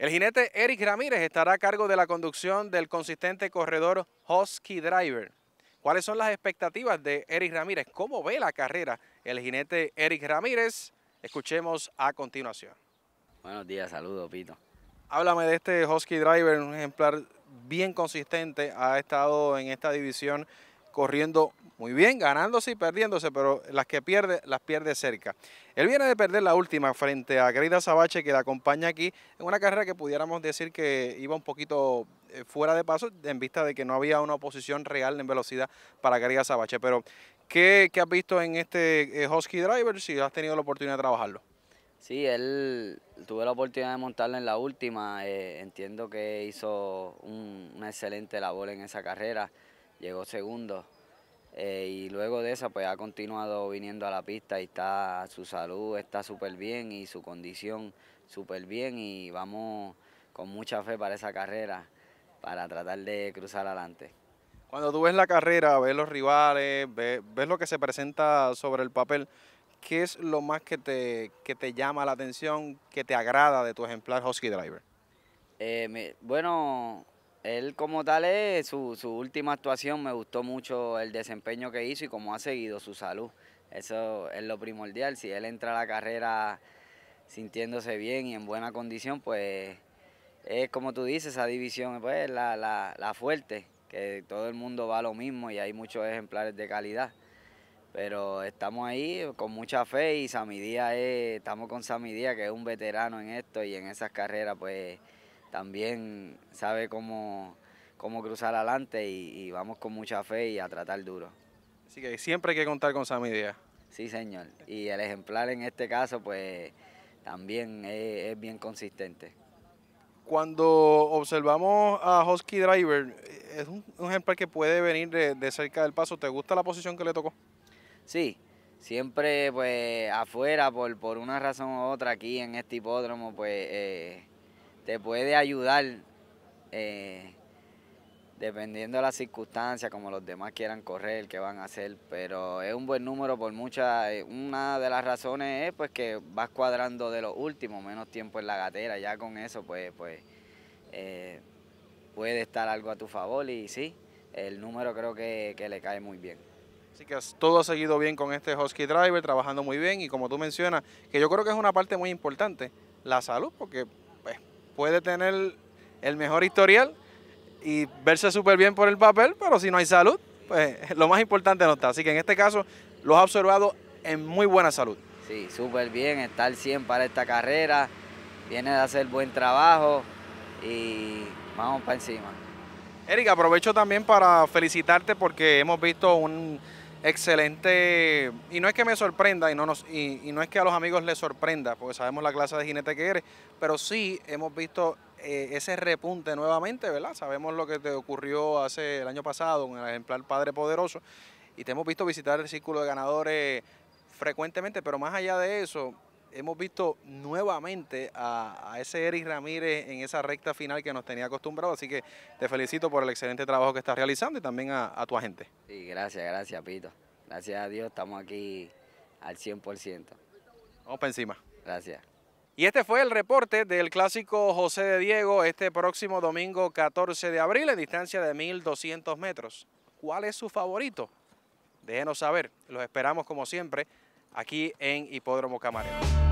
El jinete Eric Ramírez estará a cargo de la conducción del consistente corredor Husky Driver. ¿Cuáles son las expectativas de Eric Ramírez? ¿Cómo ve la carrera el jinete Eric Ramírez? Escuchemos a continuación. Buenos días, saludos, Pito. Háblame de este Husky Driver, un ejemplar bien consistente, ha estado en esta división corriendo muy bien, ganándose y perdiéndose, pero las que pierde, las pierde cerca. Él viene de perder la última frente a Greida Sabache, que la acompaña aquí en una carrera que pudiéramos decir que iba un poquito eh, fuera de paso, en vista de que no había una oposición real en velocidad para Greida Sabache. Pero, ¿qué, has visto en este eh, Husky Driver si has tenido la oportunidad de trabajarlo? Sí, él tuve la oportunidad de montarla en la última. Eh, entiendo que hizo una excelente labor en esa carrera llegó segundo. Eh, y luego de esa, pues ha continuado viniendo a la pista y está su salud está súper bien y su condición súper bien y vamos con mucha fe para esa carrera, para tratar de cruzar adelante. Cuando tú ves la carrera, ves los rivales, ves, lo que se presenta sobre el papel, ¿qué es lo más que te, te llama la atención, que te agrada de tu ejemplar Husky Driver? Eh, bueno, él como tal es su, su, última actuación, me gustó mucho el desempeño que hizo y cómo ha seguido su salud. Eso es lo primordial, si él entra a la carrera sintiéndose bien y en buena condición, pues es como tú dices, esa división pues, es la, fuerte, que todo el mundo va lo mismo y hay muchos ejemplares de calidad. Pero estamos ahí con mucha fe y Samidía estamos con Samidía, que es un veterano en esto y en esas carreras, pues también sabe cómo, cómo cruzar adelante y, vamos con mucha fe y a tratar duro. Así que siempre hay que contar con Sammy Díaz. Sí, señor. Y el ejemplar en este caso, pues también es, bien consistente. Cuando observamos a Husky Driver, es un, ejemplar que puede venir de, cerca del paso. ¿Te gusta la posición que le tocó? Sí, siempre pues afuera por, por una razón u otra aquí en este hipódromo pues eh, te puede ayudar eh, dependiendo de las circunstancias, como los demás quieran correr, qué van a hacer, pero es un buen número por muchas, eh, una de las razones es pues que vas cuadrando de los últimos, menos tiempo en la gatera, ya con eso pues, pues eh, puede estar algo a tu favor y sí, el número creo que, que le cae muy bien. Así que todo ha seguido bien con este Husky Driver, trabajando muy bien y como tú mencionas, que yo creo que es una parte muy importante, la salud, porque puede tener el mejor historial y verse súper bien por el papel, pero si no hay salud, pues lo más importante no está. Así que en este caso los ha observado en muy buena salud. Sí, súper bien, está al 100 para esta carrera, viene de hacer buen trabajo y vamos para encima. Erika, aprovecho también para felicitarte porque hemos visto un excelente, y no es que me sorprenda, y no, nos, y, no es que a los amigos les sorprenda, porque sabemos la clase de jinete que eres, pero sí hemos visto eh, ese repunte nuevamente, ¿verdad? Sabemos lo que te ocurrió hace el año pasado con el ejemplar Padre Poderoso, y te hemos visto visitar el círculo de ganadores frecuentemente, pero más allá de eso, hemos visto nuevamente a, ese Eric Ramírez en esa recta final que nos tenía acostumbrado. Así que te felicito por el excelente trabajo que estás realizando y también a, tu agente. Sí, gracias, gracias, Pito. Gracias a Dios estamos aquí al 100%. Vamos para encima. Gracias. Y este fue el reporte del clásico José de Diego este próximo domingo 14 de abril en distancia de 1200 metros. ¿Cuál es su favorito? Déjenos saber. Los esperamos como siempre aquí en Hipódromo Camarero.